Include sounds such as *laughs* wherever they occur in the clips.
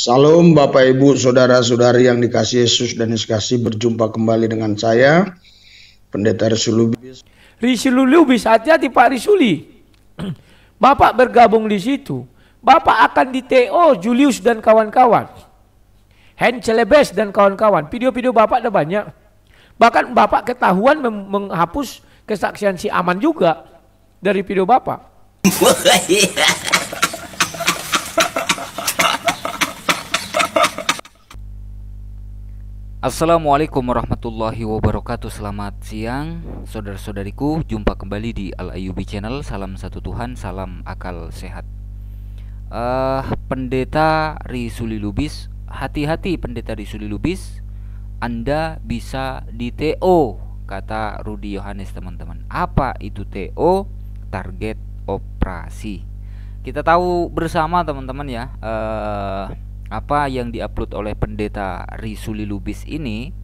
Salam Bapak Ibu, Saudara-saudari yang dikasih Yesus dan dikasih berjumpa kembali dengan saya, Pendeta Risulubis. Risulubis, hati-hati Pak Risuli. *clears throat* Bapak bergabung di situ. Bapak akan di TO Julius dan kawan-kawan. Celebes dan kawan-kawan. Video-video Bapak ada banyak. Bahkan Bapak ketahuan menghapus kesaksian si Aman juga dari video Bapak. *laughs* Assalamualaikum warahmatullahi wabarakatuh Selamat siang saudara-saudariku Jumpa kembali di Al-Ayubi Channel Salam satu Tuhan, salam akal sehat uh, Pendeta Risuli Lubis Hati-hati pendeta Risuli Lubis Anda bisa di TO Kata Rudi Yohanes teman-teman Apa itu TO? Target operasi Kita tahu bersama teman-teman ya uh, apa yang diupload oleh pendeta Risuli Lubis ini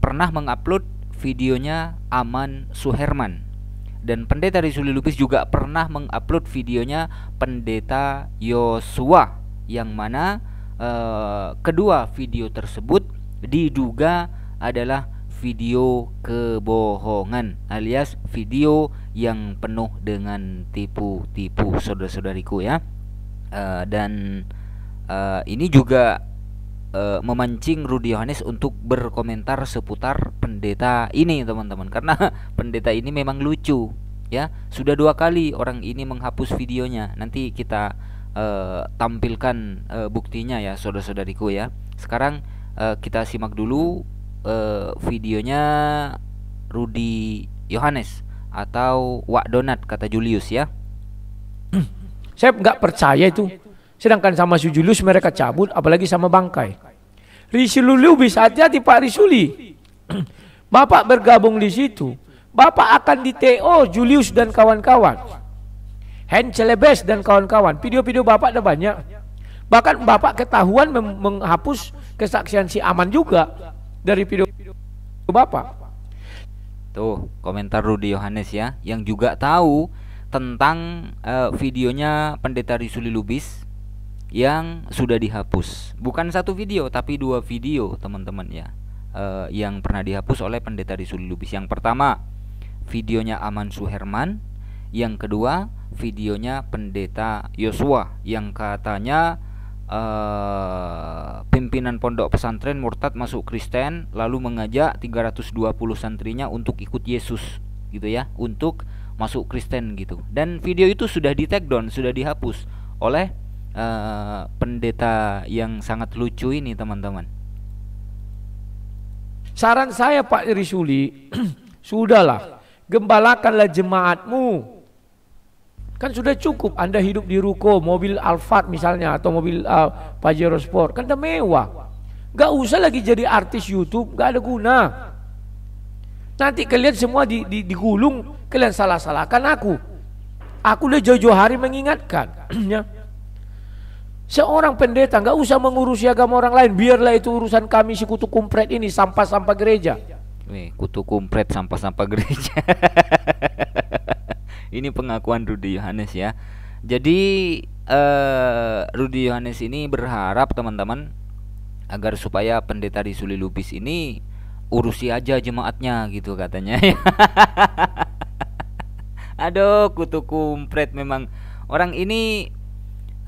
pernah mengupload videonya Aman Suherman dan pendeta Risuli Lubis juga pernah mengupload videonya pendeta Yosua yang mana e, kedua video tersebut diduga adalah video kebohongan alias video yang penuh dengan tipu-tipu saudara-saudariku ya e, dan uh, ini juga uh, memancing Rudy Yohanes untuk berkomentar seputar pendeta ini teman-teman karena *laughs* pendeta ini memang lucu ya sudah dua kali orang ini menghapus videonya nanti kita uh, tampilkan uh, buktinya ya saudara-saudariku ya sekarang uh, kita simak dulu uh, videonya Rudy Yohanes atau Wak Donat kata Julius ya saya nggak percaya itu Sedangkan sama Sujulus mereka cabut, apalagi sama bangkai. Risululu bisa hati-hati Pak Risuli. *clears throat* Bapak bergabung di situ. Bapak akan di TO Julius dan kawan-kawan. Hand Celebes dan kawan-kawan. Video-video Bapak ada banyak. Bahkan Bapak ketahuan menghapus kesaksian si Aman juga dari video Bapak. Tuh, komentar Rudi Yohanes ya, yang juga tahu tentang uh, videonya Pendeta Risuli Lubis yang sudah dihapus. Bukan satu video tapi dua video, teman-teman ya. Uh, yang pernah dihapus oleh pendeta di Lubis. Yang pertama, videonya Aman Suherman, yang kedua, videonya pendeta Yosua yang katanya uh, pimpinan pondok pesantren murtad masuk Kristen lalu mengajak 320 santrinya untuk ikut Yesus gitu ya, untuk masuk Kristen gitu. Dan video itu sudah di take down, sudah dihapus oleh uh, pendeta yang sangat lucu ini teman-teman saran saya Pak Irisuli *clears throat* sudahlah gembalakanlah jemaatmu kan sudah cukup Anda hidup di ruko mobil Alphard misalnya atau mobil uh, Pajero Sport kan udah mewah gak usah lagi jadi artis YouTube gak ada guna nanti kalian semua di, di, digulung kalian salah-salahkan aku aku udah jauh-jauh hari mengingatkan *clears throat* ya. Seorang pendeta nggak usah mengurusi agama orang lain, biarlah itu urusan kami si kutu kumpret ini sampah-sampah gereja. Nih, kutu kumpret sampah-sampah gereja. *laughs* ini pengakuan Rudi Yohanes ya. Jadi eh Rudi Yohanes ini berharap teman-teman agar supaya pendeta di Suli Lubis ini urusi aja jemaatnya gitu katanya. *laughs* Aduh, kutu kumpret memang orang ini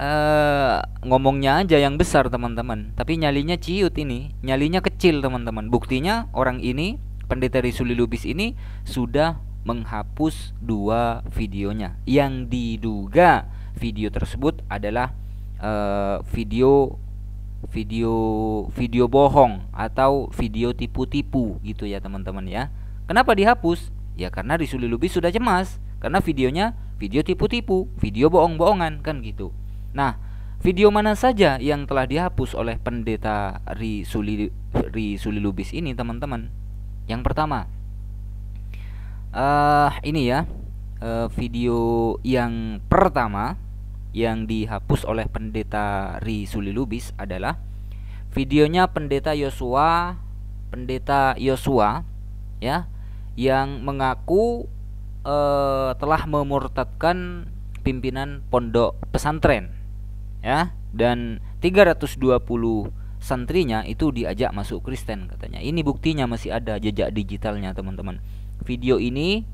uh, ngomongnya aja yang besar teman-teman tapi nyalinya ciut ini nyalinya kecil teman-teman buktinya orang ini pendeta Risuli Lubis ini sudah menghapus dua videonya yang diduga video tersebut adalah uh, video video video bohong atau video tipu-tipu gitu ya teman-teman ya. Kenapa dihapus? Ya karena Risuli Lubis sudah cemas karena videonya video tipu-tipu, video bohong-bohongan kan gitu. Nah, video mana saja yang telah dihapus oleh pendeta Ri Suli, Lubis ini, teman-teman? Yang pertama, uh, ini ya, uh, video yang pertama yang dihapus oleh pendeta Ri Suli Lubis adalah videonya pendeta Yosua, pendeta Yosua, ya, yang mengaku uh, telah memurtadkan pimpinan pondok pesantren ya dan 320 santrinya itu diajak masuk Kristen katanya. Ini buktinya masih ada jejak digitalnya teman-teman. Video ini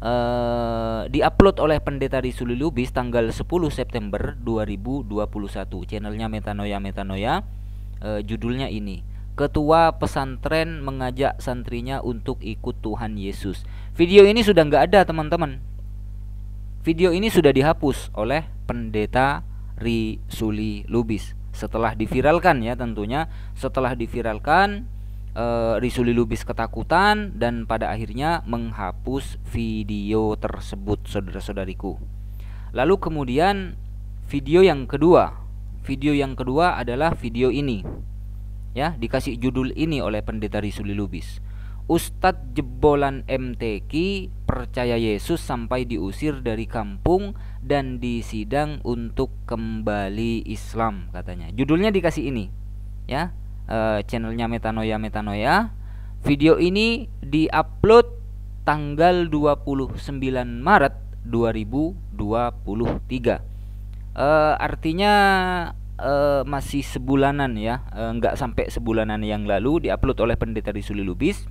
uh, diupload oleh Pendeta Risuli Lubis tanggal 10 September 2021. Channelnya Metanoia Metanoia. Uh, judulnya ini. Ketua pesantren mengajak santrinya untuk ikut Tuhan Yesus. Video ini sudah nggak ada teman-teman. Video ini sudah dihapus oleh Pendeta Risuli Lubis setelah diviralkan ya tentunya setelah diviralkan e, eh, Risuli Lubis ketakutan dan pada akhirnya menghapus video tersebut saudara-saudariku lalu kemudian video yang kedua video yang kedua adalah video ini ya dikasih judul ini oleh pendeta Risuli Lubis Ustadz jebolan MTQ percaya Yesus sampai diusir dari kampung dan disidang untuk kembali Islam katanya. Judulnya dikasih ini, ya e, channelnya Metanoia Metanoia. Video ini diupload tanggal 29 Maret 2023. E, eh, artinya e, masih sebulanan ya, e, nggak sampai sebulanan yang lalu diupload oleh Pendeta Risuli Lubis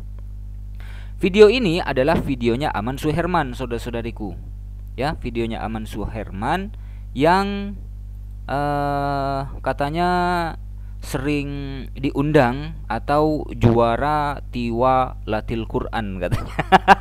Video ini adalah videonya Aman Suherman, saudara-saudariku. Ya, videonya Aman Suherman yang uh, katanya sering diundang atau juara tiwa latil Quran katanya. *laughs*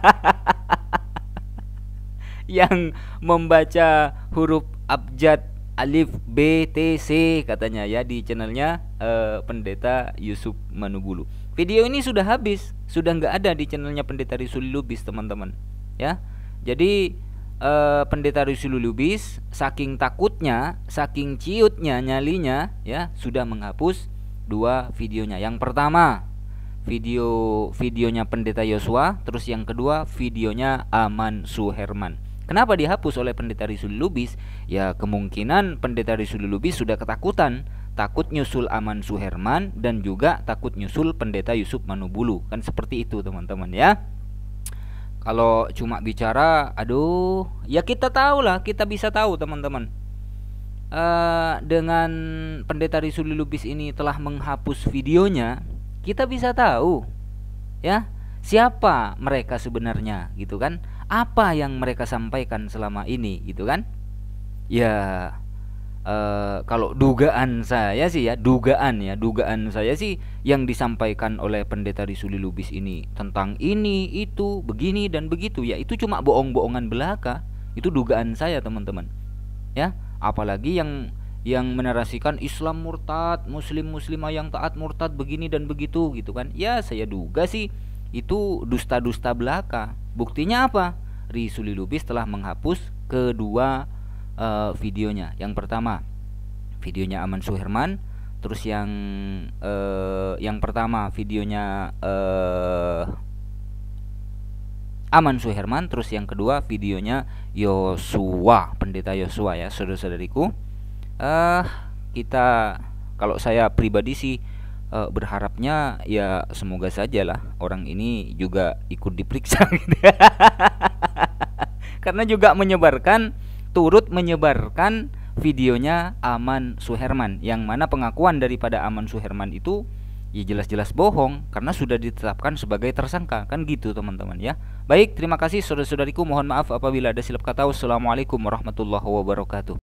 yang membaca huruf abjad alif B T C katanya ya di channelnya uh, pendeta Yusuf Manubulu. Video ini sudah habis, sudah nggak ada di channelnya Pendeta Rizuli Lubis teman-teman. Ya, jadi eh, Pendeta Rizuli Lubis saking takutnya, saking ciutnya nyalinya, ya sudah menghapus dua videonya. Yang pertama video videonya Pendeta Yosua, terus yang kedua videonya Aman Suherman. Kenapa dihapus oleh Pendeta Rizuli Lubis? Ya kemungkinan Pendeta Rizuli Lubis sudah ketakutan takut nyusul Aman Suherman dan juga takut nyusul pendeta Yusuf Manubulu kan seperti itu teman-teman ya kalau cuma bicara aduh ya kita tahu lah kita bisa tahu teman-teman uh, dengan pendeta Risuli Lubis ini telah menghapus videonya kita bisa tahu ya siapa mereka sebenarnya gitu kan apa yang mereka sampaikan selama ini gitu kan ya Uh, kalau dugaan saya sih ya, dugaan ya, dugaan saya sih yang disampaikan oleh pendeta di Lubis ini tentang ini, itu, begini dan begitu ya, itu cuma bohong-bohongan belaka. Itu dugaan saya, teman-teman. Ya, apalagi yang yang menarasikan Islam murtad, muslim muslimah yang taat murtad begini dan begitu gitu kan. Ya, saya duga sih itu dusta-dusta belaka. Buktinya apa? Risuli Lubis telah menghapus kedua uh, videonya. Yang pertama, videonya Aman Suherman, terus yang uh, yang pertama videonya uh, Aman Suherman, terus yang kedua videonya Yosua, pendeta Yosua ya, saudara-saudariku. Uh, kita kalau saya pribadi sih uh, berharapnya ya semoga saja lah orang ini juga ikut diperiksa *laughs* gitu. Ya. Karena juga menyebarkan turut menyebarkan videonya Aman Suherman yang mana pengakuan daripada Aman Suherman itu ya jelas-jelas bohong karena sudah ditetapkan sebagai tersangka kan gitu teman-teman ya baik terima kasih saudara-saudariku mohon maaf apabila ada silap kata wassalamualaikum warahmatullahi wabarakatuh